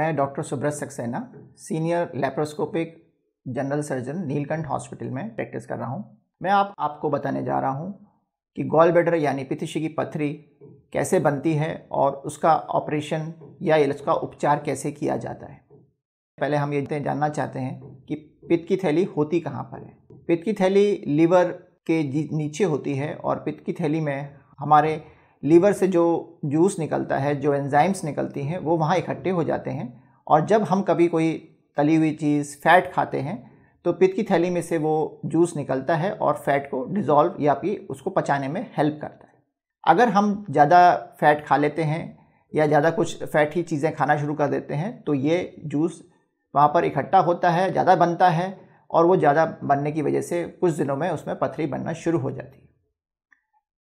मैं doctor Subrata Saxena senior laparoscopic general surgeon Neelkanth hospital में practice कर रहा हूँ मैं आप आपको बताने जा रहा हूँ कि गॉल बेडर यानी पितिशी की पथरी कैसे बनती है और उसका ऑपरेशन या उसका उपचार कैसे किया जाता है पहले हम ये जानना चाहते हैं कि पित्त की थैली होती कहाँ पर है पित्त की थैली लीवर के नीचे होती है और पित्त की थैली में हमारे लीवर से जो जूस निकलता है जो एंजाइम्स निकलती हैं वो वहाँ इकट्ठे हो जाते हैं और जब हम कभी कोई तली हुई चीज़ फैट खाते हैं तो पित्त की थैली में से वो जूस निकलता है और फैट को डिज़ोल्व या कि उसको पचाने में हेल्प करता है अगर हम ज़्यादा फैट खा लेते हैं या ज़्यादा कुछ फैट ही चीज़ें खाना शुरू कर देते हैं तो ये जूस वहाँ पर इकट्ठा होता है ज़्यादा बनता है और वो ज़्यादा बनने की वजह से कुछ दिनों में उसमें पथरी बनना शुरू हो जाती है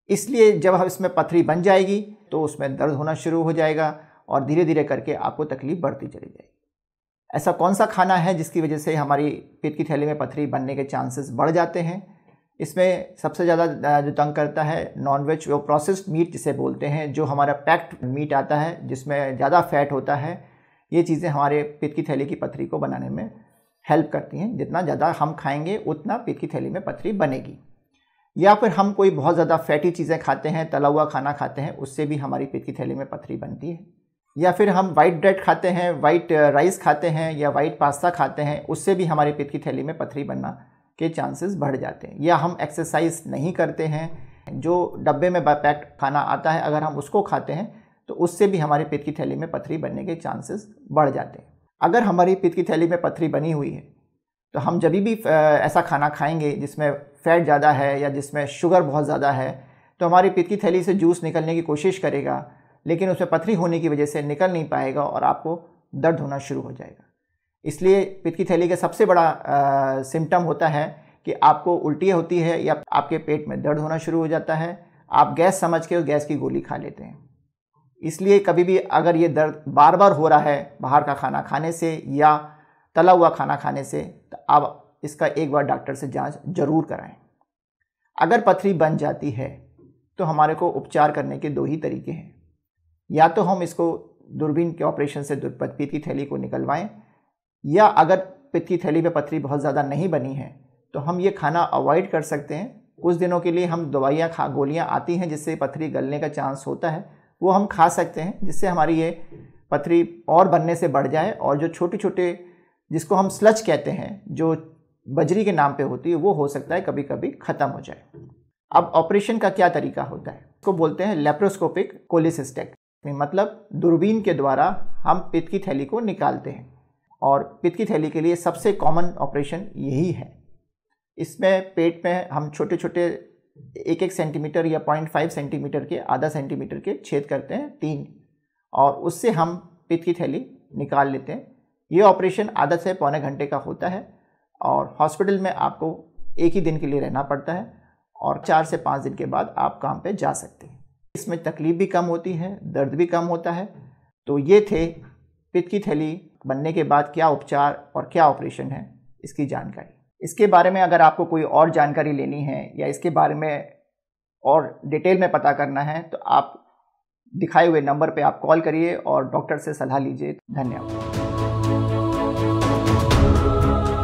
इसलिए जब हम इसमें पथरी बन जाएगी तो उसमें दर्द होना शुरू हो जाएगा और धीरे धीरे करके आपको तकलीफ बढ़ती चली जाएगी ऐसा कौन सा खाना है जिसकी वजह से हमारी पेट की थैली में पथरी बनने के चांसेस बढ़ जाते हैं इसमें सबसे ज़्यादा जो तंग करता है नॉनवेज वो प्रोसेस्ड मीट जिसे बोलते हैं जो हमारा पैक्ड मीट आता है जिसमें ज़्यादा फैट होता है ये चीज़ें हमारे पेट की थैली की पथरी को बनाने में हेल्प करती हैं जितना ज़्यादा हम खाएंगे उतना पेट की थैली में पथरी बनेगी या फिर हम कोई बहुत ज़्यादा फैटी चीज़ें खाते हैं तला हुआ खाना खाते हैं उससे भी हमारी पेट की थैली में पथरी बनती है या फिर हम वाइट ब्रेड खाते हैं वाइट राइस uh, खाते हैं या वाइट पास्ता खाते हैं उससे भी हमारे पेट की थैली में पथरी बनना के चांसेस बढ़ जाते हैं या हम एक्सरसाइज नहीं करते हैं जो डब्बे में पैक्ड खाना आता है अगर हम उसको खाते हैं तो उससे भी हमारे पेट की थैली में पथरी बनने के चांसेस बढ़ जाते हैं अगर हमारी पेट की थैली में पथरी बनी हुई है तो हम जब भी ऐसा खाना खाएंगे जिसमें फ़ैट ज़्यादा है या जिसमें शुगर बहुत ज़्यादा है तो हमारी पित्त की थैली से जूस निकलने की कोशिश करेगा लेकिन उसमें पथरी होने की वजह से निकल नहीं पाएगा और आपको दर्द होना शुरू हो जाएगा इसलिए पित्त की थैली का सबसे बड़ा सिम्टम होता है कि आपको उल्टी होती है या आपके पेट में दर्द होना शुरू हो जाता है आप गैस समझ के उस गैस की गोली खा लेते हैं इसलिए कभी भी अगर ये दर्द बार बार हो रहा है बाहर का खाना खाने से या तला हुआ खाना खाने से आप इसका एक बार डॉक्टर से जांच जरूर कराएं अगर पथरी बन जाती है तो हमारे को उपचार करने के दो ही तरीके हैं या तो हम इसको दूरबीन के ऑपरेशन से पीती थैली को निकलवाएं या अगर पित्ती थैली पे पथरी बहुत ज़्यादा नहीं बनी है तो हम ये खाना अवॉइड कर सकते हैं कुछ दिनों के लिए हम दवाइयाँ खा गोलियाँ आती हैं जिससे पथरी गलने का चांस होता है वो हम खा सकते हैं जिससे हमारी ये पथरी और बनने से बढ़ जाए और जो छोटे छोटे जिसको हम स्लच कहते हैं जो बजरी के नाम पे होती है वो हो सकता है कभी कभी ख़त्म हो जाए अब ऑपरेशन का क्या तरीका होता है इसको बोलते हैं लेप्रोस्कोपिक कोलिसिस्टेक मतलब दूरबीन के द्वारा हम पित्त की थैली को निकालते हैं और पित्त की थैली के लिए सबसे कॉमन ऑपरेशन यही है इसमें पेट में हम छोटे छोटे एक एक सेंटीमीटर या पॉइंट फाइव सेंटीमीटर के आधा सेंटीमीटर के छेद करते हैं तीन और उससे हम पित्त की थैली निकाल लेते हैं ये ऑपरेशन आधा से पौने घंटे का होता है और हॉस्पिटल में आपको एक ही दिन के लिए रहना पड़ता है और चार से पाँच दिन के बाद आप काम पे जा सकते हैं इसमें तकलीफ भी कम होती है दर्द भी कम होता है तो ये थे पित्त की थैली बनने के बाद क्या उपचार और क्या ऑपरेशन है इसकी जानकारी इसके बारे में अगर आपको कोई और जानकारी लेनी है या इसके बारे में और डिटेल में पता करना है तो आप दिखाए हुए नंबर पर आप कॉल करिए और डॉक्टर से सलाह लीजिए धन्यवाद Música